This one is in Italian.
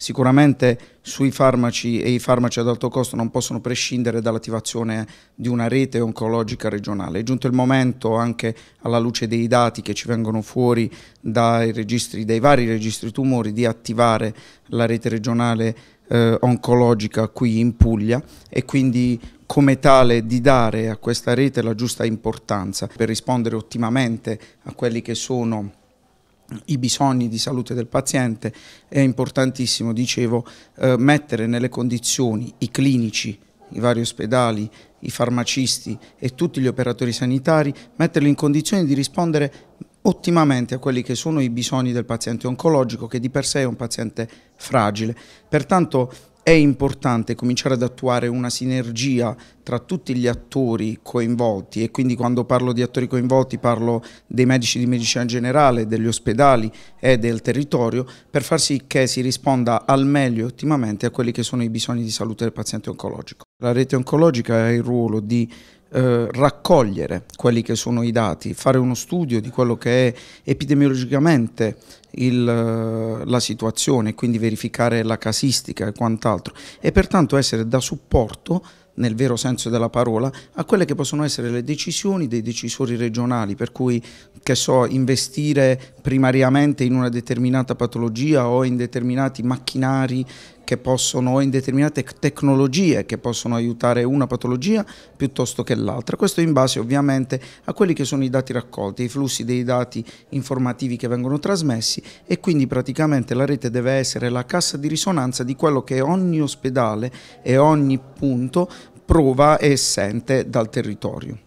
Sicuramente sui farmaci e i farmaci ad alto costo non possono prescindere dall'attivazione di una rete oncologica regionale. È giunto il momento, anche alla luce dei dati che ci vengono fuori dai, registri, dai vari registri tumori, di attivare la rete regionale eh, oncologica qui in Puglia e quindi come tale di dare a questa rete la giusta importanza per rispondere ottimamente a quelli che sono i bisogni di salute del paziente, è importantissimo, dicevo, eh, mettere nelle condizioni i clinici, i vari ospedali, i farmacisti e tutti gli operatori sanitari, metterli in condizione di rispondere ottimamente a quelli che sono i bisogni del paziente oncologico, che di per sé è un paziente fragile. Pertanto è importante cominciare ad attuare una sinergia tra tutti gli attori coinvolti e quindi quando parlo di attori coinvolti parlo dei medici di medicina generale, degli ospedali e del territorio per far sì che si risponda al meglio e ottimamente a quelli che sono i bisogni di salute del paziente oncologico. La rete oncologica ha il ruolo di eh, raccogliere quelli che sono i dati, fare uno studio di quello che è epidemiologicamente il, eh, la situazione, quindi verificare la casistica e quant'altro, e pertanto essere da supporto nel vero senso della parola, a quelle che possono essere le decisioni dei decisori regionali, per cui, che so, investire primariamente in una determinata patologia o in determinati macchinari che possono, o in determinate tecnologie che possono aiutare una patologia piuttosto che l'altra. Questo in base ovviamente a quelli che sono i dati raccolti, i flussi dei dati informativi che vengono trasmessi e quindi praticamente la rete deve essere la cassa di risonanza di quello che ogni ospedale e ogni punto prova e sente dal territorio.